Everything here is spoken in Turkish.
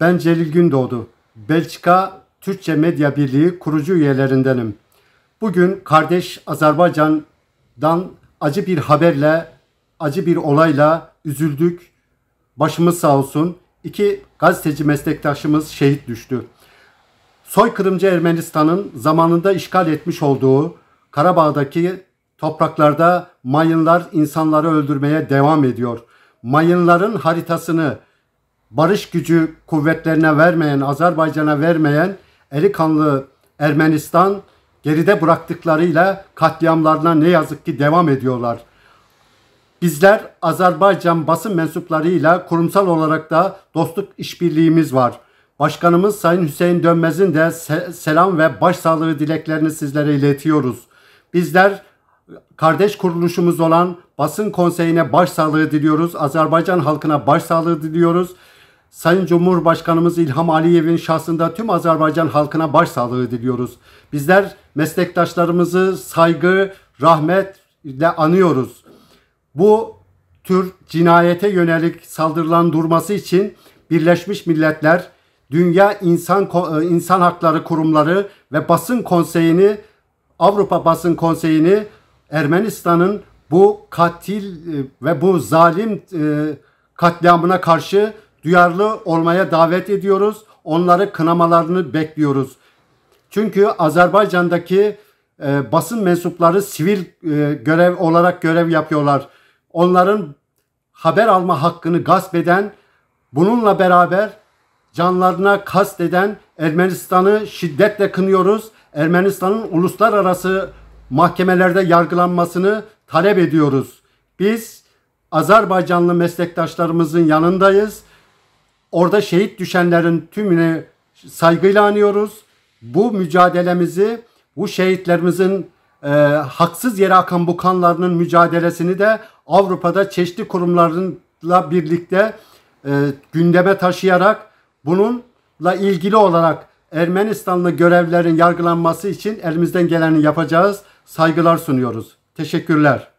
Ben Celil Gündoğdu. Belçika Türkçe Medya Birliği kurucu üyelerindenim. Bugün kardeş Azerbaycan'dan acı bir haberle, acı bir olayla üzüldük. Başımız sağ olsun. İki gazeteci meslektaşımız şehit düştü. Soykırımcı Ermenistan'ın zamanında işgal etmiş olduğu Karabağ'daki topraklarda mayınlar insanları öldürmeye devam ediyor. Mayınların haritasını barış gücü kuvvetlerine vermeyen, Azerbaycan'a vermeyen eli kanlı Ermenistan geride bıraktıklarıyla katliamlarına ne yazık ki devam ediyorlar. Bizler Azerbaycan basın mensuplarıyla kurumsal olarak da dostluk işbirliğimiz var. Başkanımız Sayın Hüseyin Dönmez'in de selam ve başsağlığı dileklerini sizlere iletiyoruz. Bizler kardeş kuruluşumuz olan Basın Konseyi'ne başsağlığı diliyoruz. Azerbaycan halkına başsağlığı diliyoruz. Sayın Cumhurbaşkanımız İlham Aliyev'in şahsında tüm Azerbaycan halkına başsağlığı diliyoruz. Bizler meslektaşlarımızı saygı, rahmetle anıyoruz. Bu tür cinayete yönelik saldırılan durması için Birleşmiş Milletler, Dünya İnsan e, İnsan Hakları Kurumları ve Basın Konseyi'ni Avrupa Basın Konseyi'ni Ermenistan'ın bu katil e, ve bu zalim e, katliamına karşı duyarlı olmaya davet ediyoruz. Onları kınamalarını bekliyoruz. Çünkü Azerbaycan'daki e, basın mensupları sivil e, görev olarak görev yapıyorlar. Onların haber alma hakkını gasp eden, bununla beraber canlarına kast eden Ermenistan'ı şiddetle kınıyoruz. Ermenistan'ın uluslararası mahkemelerde yargılanmasını talep ediyoruz. Biz Azerbaycanlı meslektaşlarımızın yanındayız. Orada şehit düşenlerin tümünü saygıyla anıyoruz. Bu mücadelemizi, bu şehitlerimizin e, haksız yere akan bu kanlarının mücadelesini de Avrupa'da çeşitli kurumlarla birlikte e, gündeme taşıyarak bununla ilgili olarak Ermenistanlı görevlerin yargılanması için elimizden geleni yapacağız. Saygılar sunuyoruz. Teşekkürler.